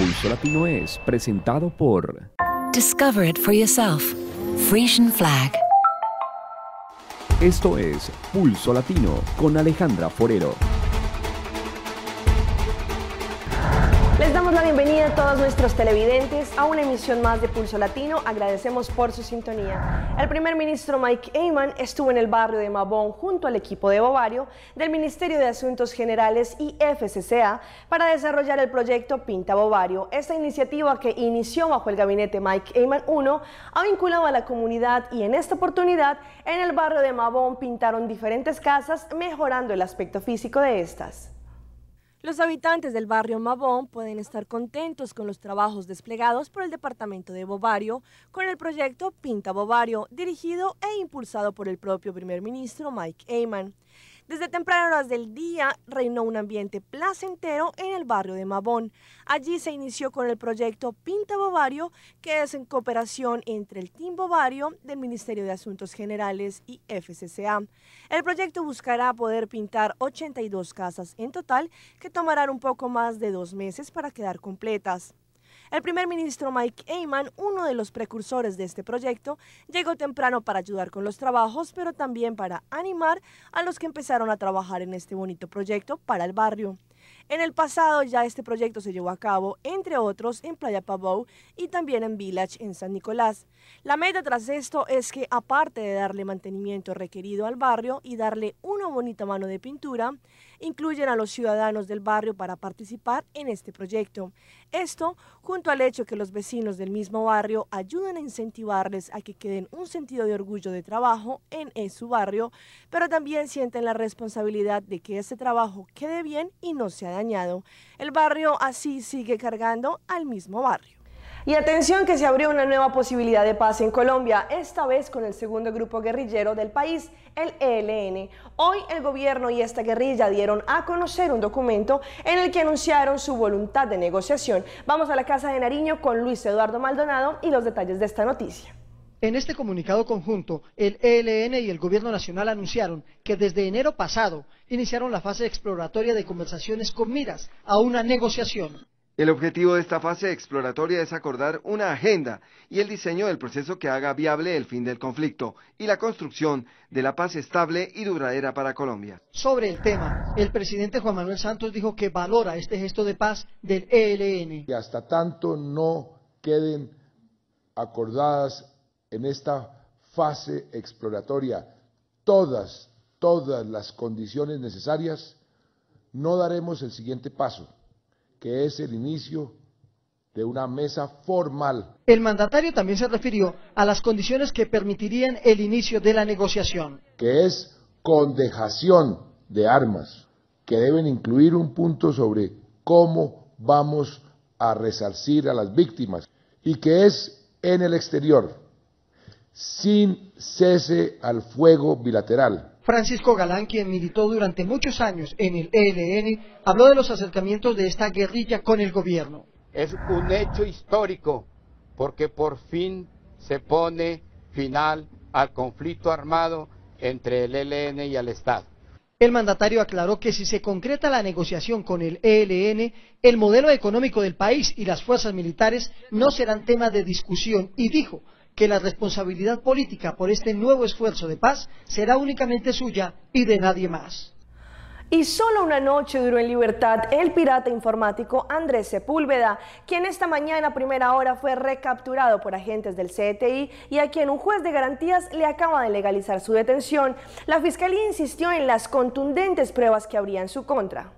Pulso Latino es presentado por Discover it for yourself. Frisian Flag. Esto es Pulso Latino con Alejandra Forero. bienvenida a todos nuestros televidentes a una emisión más de Pulso Latino. Agradecemos por su sintonía. El primer ministro Mike Eyman estuvo en el barrio de Mabón junto al equipo de Bovario del Ministerio de Asuntos Generales y FCCA para desarrollar el proyecto Pinta Bovario. Esta iniciativa que inició bajo el gabinete Mike Eyman I ha vinculado a la comunidad y en esta oportunidad en el barrio de Mabón pintaron diferentes casas mejorando el aspecto físico de estas. Los habitantes del barrio Mabón pueden estar contentos con los trabajos desplegados por el departamento de Bovario con el proyecto Pinta Bovario, dirigido e impulsado por el propio primer ministro Mike Ayman. Desde tempranas horas del día reinó un ambiente placentero en el barrio de Mabón. Allí se inició con el proyecto Pinta Bovario, que es en cooperación entre el Team Bovario del Ministerio de Asuntos Generales y FCCA. El proyecto buscará poder pintar 82 casas en total, que tomarán un poco más de dos meses para quedar completas. El primer ministro Mike Eyman, uno de los precursores de este proyecto, llegó temprano para ayudar con los trabajos, pero también para animar a los que empezaron a trabajar en este bonito proyecto para el barrio. En el pasado ya este proyecto se llevó a cabo, entre otros, en Playa Pavou y también en Village, en San Nicolás. La meta tras esto es que, aparte de darle mantenimiento requerido al barrio y darle una bonita mano de pintura, incluyen a los ciudadanos del barrio para participar en este proyecto. Esto junto al hecho que los vecinos del mismo barrio ayudan a incentivarles a que queden un sentido de orgullo de trabajo en, en su barrio, pero también sienten la responsabilidad de que ese trabajo quede bien y no sea dañado. El barrio así sigue cargando al mismo barrio. Y atención que se abrió una nueva posibilidad de paz en Colombia, esta vez con el segundo grupo guerrillero del país, el ELN. Hoy el gobierno y esta guerrilla dieron a conocer un documento en el que anunciaron su voluntad de negociación. Vamos a la Casa de Nariño con Luis Eduardo Maldonado y los detalles de esta noticia. En este comunicado conjunto, el ELN y el Gobierno Nacional anunciaron que desde enero pasado iniciaron la fase exploratoria de conversaciones con miras a una negociación. El objetivo de esta fase exploratoria es acordar una agenda y el diseño del proceso que haga viable el fin del conflicto y la construcción de la paz estable y duradera para Colombia. Sobre el tema, el presidente Juan Manuel Santos dijo que valora este gesto de paz del ELN. Y hasta tanto no queden acordadas en esta fase exploratoria todas, todas las condiciones necesarias, no daremos el siguiente paso que es el inicio de una mesa formal. El mandatario también se refirió a las condiciones que permitirían el inicio de la negociación. Que es con dejación de armas, que deben incluir un punto sobre cómo vamos a resarcir a las víctimas y que es en el exterior, sin cese al fuego bilateral Francisco Galán, quien militó durante muchos años en el ELN, habló de los acercamientos de esta guerrilla con el gobierno. Es un hecho histórico, porque por fin se pone final al conflicto armado entre el ELN y el Estado. El mandatario aclaró que si se concreta la negociación con el ELN, el modelo económico del país y las fuerzas militares no serán tema de discusión y dijo que la responsabilidad política por este nuevo esfuerzo de paz será únicamente suya y de nadie más. Y solo una noche duró en libertad el pirata informático Andrés Sepúlveda, quien esta mañana a primera hora fue recapturado por agentes del CTI y a quien un juez de garantías le acaba de legalizar su detención. La fiscalía insistió en las contundentes pruebas que habría en su contra.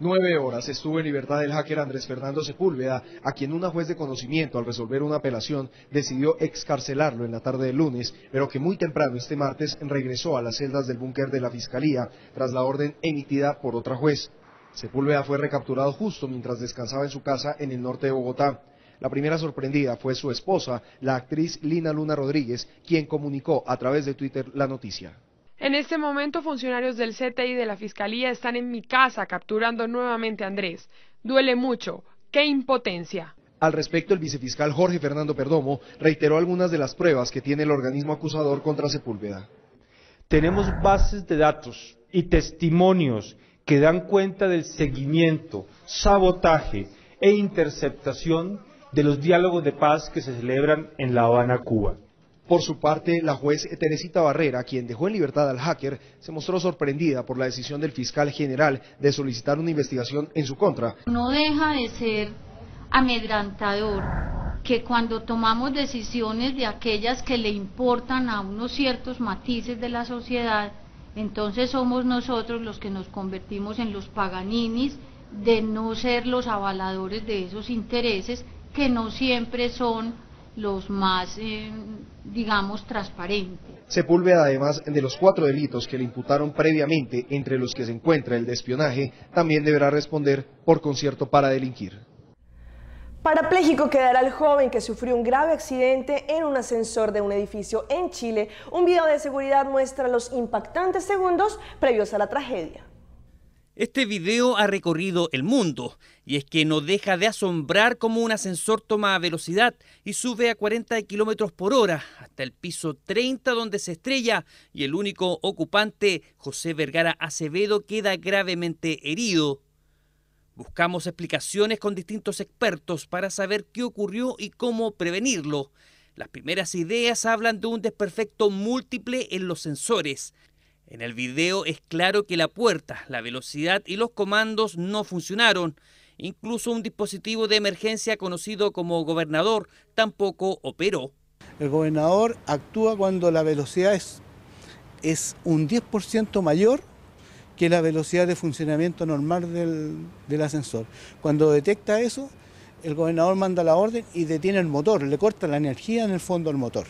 Nueve horas estuvo en libertad el hacker Andrés Fernando Sepúlveda, a quien una juez de conocimiento al resolver una apelación decidió excarcelarlo en la tarde del lunes, pero que muy temprano este martes regresó a las celdas del búnker de la Fiscalía tras la orden emitida por otra juez. Sepúlveda fue recapturado justo mientras descansaba en su casa en el norte de Bogotá. La primera sorprendida fue su esposa, la actriz Lina Luna Rodríguez, quien comunicó a través de Twitter la noticia. En este momento, funcionarios del CTI y de la Fiscalía están en mi casa capturando nuevamente a Andrés. Duele mucho. ¡Qué impotencia! Al respecto, el vicefiscal Jorge Fernando Perdomo reiteró algunas de las pruebas que tiene el organismo acusador contra Sepúlveda. Tenemos bases de datos y testimonios que dan cuenta del seguimiento, sabotaje e interceptación de los diálogos de paz que se celebran en La Habana, Cuba. Por su parte, la juez Teresita Barrera, quien dejó en libertad al hacker, se mostró sorprendida por la decisión del fiscal general de solicitar una investigación en su contra. No deja de ser amedrantador que cuando tomamos decisiones de aquellas que le importan a unos ciertos matices de la sociedad, entonces somos nosotros los que nos convertimos en los paganinis de no ser los avaladores de esos intereses que no siempre son los más, eh, digamos, transparentes. Sepúlveda, además de los cuatro delitos que le imputaron previamente, entre los que se encuentra el de espionaje, también deberá responder por concierto para delinquir. Parapléjico quedará el joven que sufrió un grave accidente en un ascensor de un edificio en Chile. Un video de seguridad muestra los impactantes segundos previos a la tragedia. Este video ha recorrido el mundo y es que no deja de asombrar cómo un ascensor toma velocidad y sube a 40 kilómetros por hora hasta el piso 30 donde se estrella y el único ocupante, José Vergara Acevedo, queda gravemente herido. Buscamos explicaciones con distintos expertos para saber qué ocurrió y cómo prevenirlo. Las primeras ideas hablan de un desperfecto múltiple en los sensores. En el video es claro que la puerta, la velocidad y los comandos no funcionaron. Incluso un dispositivo de emergencia conocido como gobernador tampoco operó. El gobernador actúa cuando la velocidad es, es un 10% mayor que la velocidad de funcionamiento normal del, del ascensor. Cuando detecta eso, el gobernador manda la orden y detiene el motor, le corta la energía en el fondo al motor.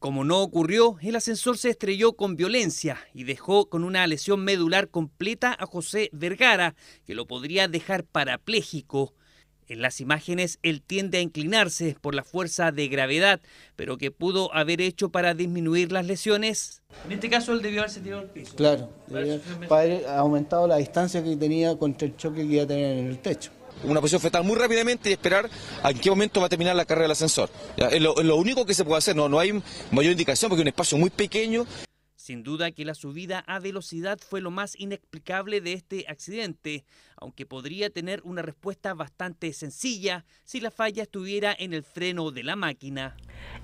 Como no ocurrió, el ascensor se estrelló con violencia y dejó con una lesión medular completa a José Vergara, que lo podría dejar parapléjico. En las imágenes él tiende a inclinarse por la fuerza de gravedad, pero que pudo haber hecho para disminuir las lesiones. En este caso él debió haberse tirado al piso. Claro, ha aumentado la distancia que tenía contra el choque que iba a tener en el techo una posición fetal muy rápidamente y esperar a en qué momento va a terminar la carrera del ascensor. Es, lo, único que se puede hacer, no, no hay mayor indicación porque es un espacio muy pequeño. Sin duda que la subida a velocidad fue lo más inexplicable de este accidente, aunque podría tener una respuesta bastante sencilla si la falla estuviera en el freno de la máquina.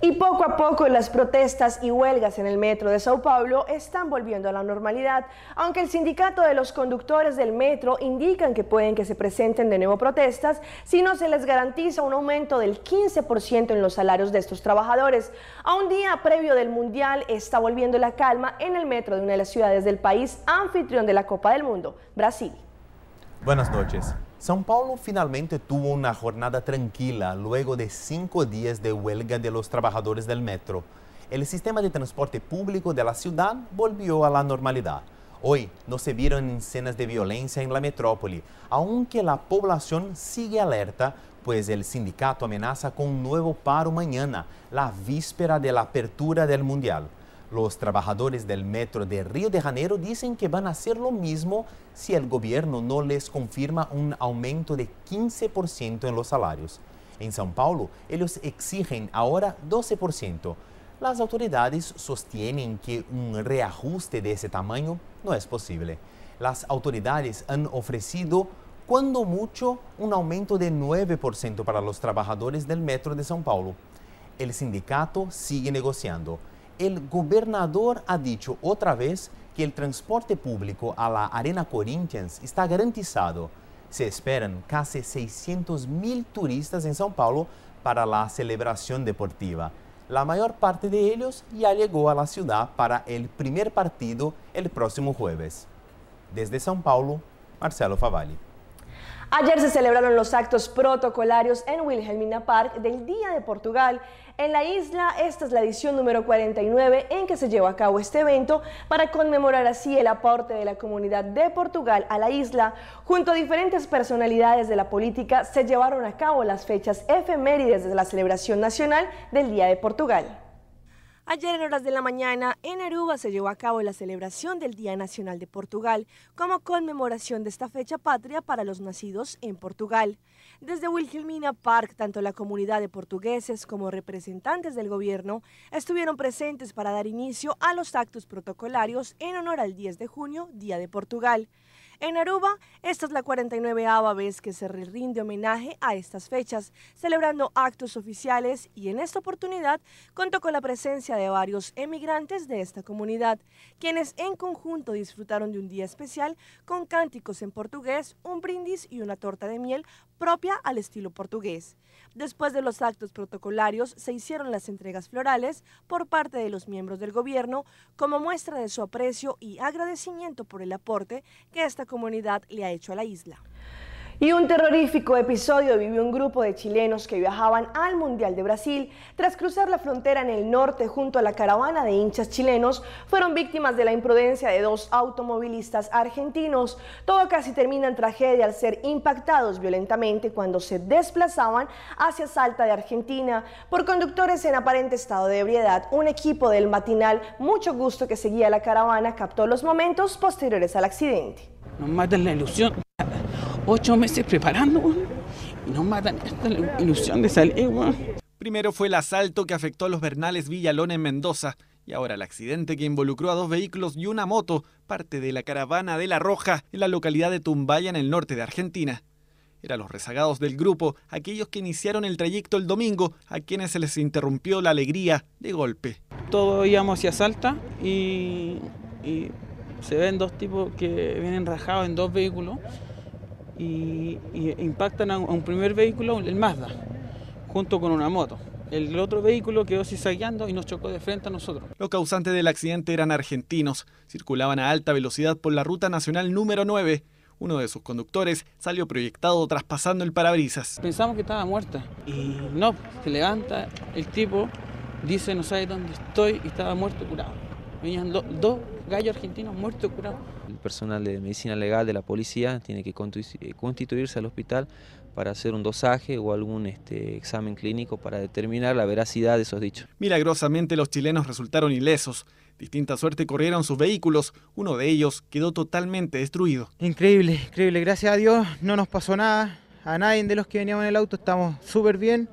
Y poco a poco las protestas y huelgas en el metro de Sao Paulo están volviendo a la normalidad, aunque el sindicato de los conductores del metro indican que pueden que se presenten de nuevo protestas si no se les garantiza un aumento del 15% en los salarios de estos trabajadores. A un día previo del Mundial está volviendo la calma en el metro de una de las ciudades del país anfitrión de la Copa del Mundo, Brasil. Buenas noches. São Paulo finalmente tuvo una jornada tranquila luego de cinco días de huelga de los trabajadores del metro. El sistema de transporte público de la ciudad volvió a la normalidad. Hoy no se vieron escenas de violencia en la metrópoli, aunque la población sigue alerta, pues el sindicato amenaza con un nuevo paro mañana, la víspera de la apertura del Mundial. Los trabajadores del metro de Río de Janeiro dicen que van a hacer lo mismo si el gobierno no les confirma un aumento de 15% en los salarios. En São Paulo, ellos exigen ahora 12%. Las autoridades sostienen que un reajuste de ese tamaño no es posible. Las autoridades han ofrecido, cuando mucho, un aumento de 9% para los trabajadores del metro de São Paulo. El sindicato sigue negociando el gobernador ha dicho otra vez que el transporte público a la Arena Corinthians está garantizado. Se esperan casi 600 mil turistas en São Paulo para la celebración deportiva. La mayor parte de ellos ya llegó a la ciudad para el primer partido el próximo jueves. Desde São Paulo, Marcelo Favalli. Ayer se celebraron los actos protocolarios en Wilhelmina Park del Día de Portugal. En la isla, esta es la edición número 49 en que se llevó a cabo este evento para conmemorar así el aporte de la comunidad de Portugal a la isla. Junto a diferentes personalidades de la política se llevaron a cabo las fechas efemérides de la celebración nacional del Día de Portugal. Ayer en horas de la mañana en Aruba se llevó a cabo la celebración del Día Nacional de Portugal como conmemoración de esta fecha patria para los nacidos en Portugal. Desde Wilhelmina Park, tanto la comunidad de portugueses como representantes del gobierno estuvieron presentes para dar inicio a los actos protocolarios en honor al 10 de junio, Día de Portugal. En Aruba, esta es la 49 vez que se rinde homenaje a estas fechas, celebrando actos oficiales y en esta oportunidad contó con la presencia de varios emigrantes de esta comunidad, quienes en conjunto disfrutaron de un día especial con cánticos en portugués, un brindis y una torta de miel propia al estilo portugués. Después de los actos protocolarios se hicieron las entregas florales por parte de los miembros del gobierno como muestra de su aprecio y agradecimiento por el aporte que esta comunidad le ha hecho a la isla. Y un terrorífico episodio vivió un grupo de chilenos que viajaban al Mundial de Brasil. Tras cruzar la frontera en el norte junto a la caravana de hinchas chilenos, fueron víctimas de la imprudencia de dos automovilistas argentinos. Todo casi termina en tragedia al ser impactados violentamente cuando se desplazaban hacia Salta de Argentina por conductores en aparente estado de ebriedad. Un equipo del matinal Mucho Gusto que seguía la caravana captó los momentos posteriores al accidente. la ilusión ocho meses preparando, Y nos matan esta ilusión de salir, Primero fue el asalto que afectó a los Bernales Villalón en Mendoza. Y ahora el accidente que involucró a dos vehículos y una moto, parte de la caravana de La Roja, en la localidad de Tumbaya, en el norte de Argentina. Eran los rezagados del grupo, aquellos que iniciaron el trayecto el domingo, a quienes se les interrumpió la alegría de golpe. Todos íbamos hacia Salta y se ven dos tipos que vienen rajados en dos vehículos y, impactan a un, primer vehículo, el Mazda, junto con una moto. El otro vehículo quedó cizallando y nos chocó de frente a nosotros. Los causantes del accidente eran argentinos. Circulaban a alta velocidad por la ruta nacional número 9. Uno de sus conductores salió proyectado traspasando el parabrisas. Pensamos que estaba muerta y no, se levanta el tipo, dice no sabe dónde estoy y estaba muerto curado. Venían dos gallo argentino muerto curado. El personal de medicina legal de la policía tiene que eh, constituirse al hospital para hacer un dosaje o algún este, examen clínico para determinar la veracidad de esos dichos. Milagrosamente los chilenos resultaron ilesos. Distinta suerte corrieron sus vehículos, uno de ellos quedó totalmente destruido. Increíble, increíble, gracias a Dios no nos pasó nada, a nadie de los que veníamos en el auto estamos súper bien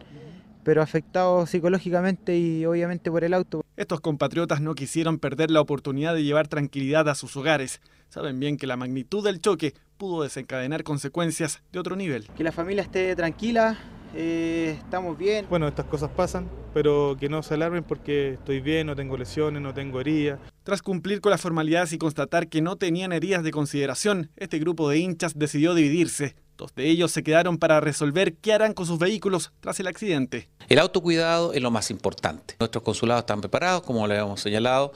pero afectados psicológicamente y obviamente por el auto. Estos compatriotas no quisieron perder la oportunidad de llevar tranquilidad a sus hogares. Saben bien que la magnitud del choque pudo desencadenar consecuencias de otro nivel. Que la familia esté tranquila, eh, estamos bien. Bueno, estas cosas pasan, pero que no se alarmen porque estoy bien, no tengo lesiones, no tengo heridas. Tras cumplir con las formalidades y constatar que no tenían heridas de consideración, este grupo de hinchas decidió dividirse. Dos de ellos se quedaron para resolver qué harán con sus vehículos tras el accidente. El autocuidado es lo más importante. Nuestros consulados están preparados, como le habíamos señalado,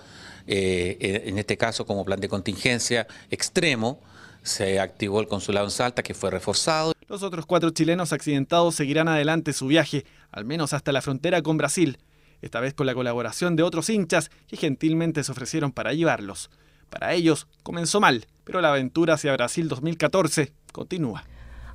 eh, eh, en este caso como plan de contingencia extremo. Se activó el consulado en Salta, que fue reforzado. Los otros cuatro chilenos accidentados seguirán adelante su viaje, al menos hasta la frontera con Brasil, esta vez con la colaboración de otros hinchas que gentilmente se ofrecieron para llevarlos. Para ellos comenzó mal, pero la aventura hacia Brasil 2014 continúa.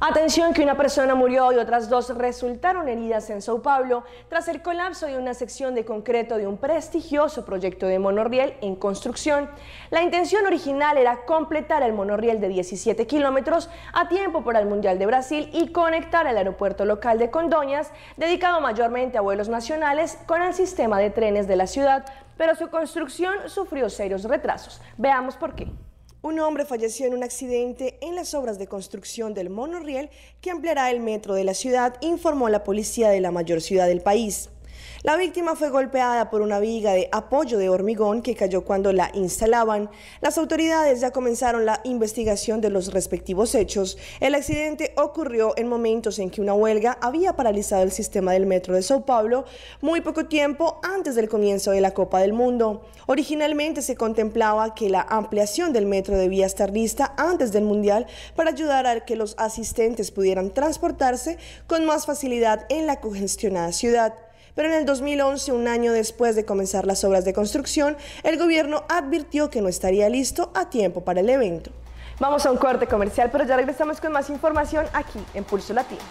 Atención que una persona murió y otras dos resultaron heridas en Sao Paulo tras el colapso de una sección de concreto de un prestigioso proyecto de monorriel en construcción. La intención original era completar el monorriel de 17 kilómetros a tiempo para el Mundial de Brasil y conectar el aeropuerto local de Condoñas, dedicado mayormente a vuelos nacionales, con el sistema de trenes de la ciudad, pero su construcción sufrió serios retrasos. Veamos por qué. Un hombre falleció en un accidente en las obras de construcción del monorriel que ampliará el metro de la ciudad, informó la policía de la mayor ciudad del país. La víctima fue golpeada por una viga de apoyo de hormigón que cayó cuando la instalaban. Las autoridades ya comenzaron la investigación de los respectivos hechos. El accidente ocurrió en momentos en que una huelga había paralizado el sistema del metro de Sao Paulo muy poco tiempo antes del comienzo de la Copa del Mundo. Originalmente se contemplaba que la ampliación del metro debía estar lista antes del Mundial para ayudar a que los asistentes pudieran transportarse con más facilidad en la congestionada ciudad. Pero en el 2011, un año después de comenzar las obras de construcción, el gobierno advirtió que no estaría listo a tiempo para el evento. Vamos a un corte comercial, pero ya regresamos con más información aquí en Pulso Latino.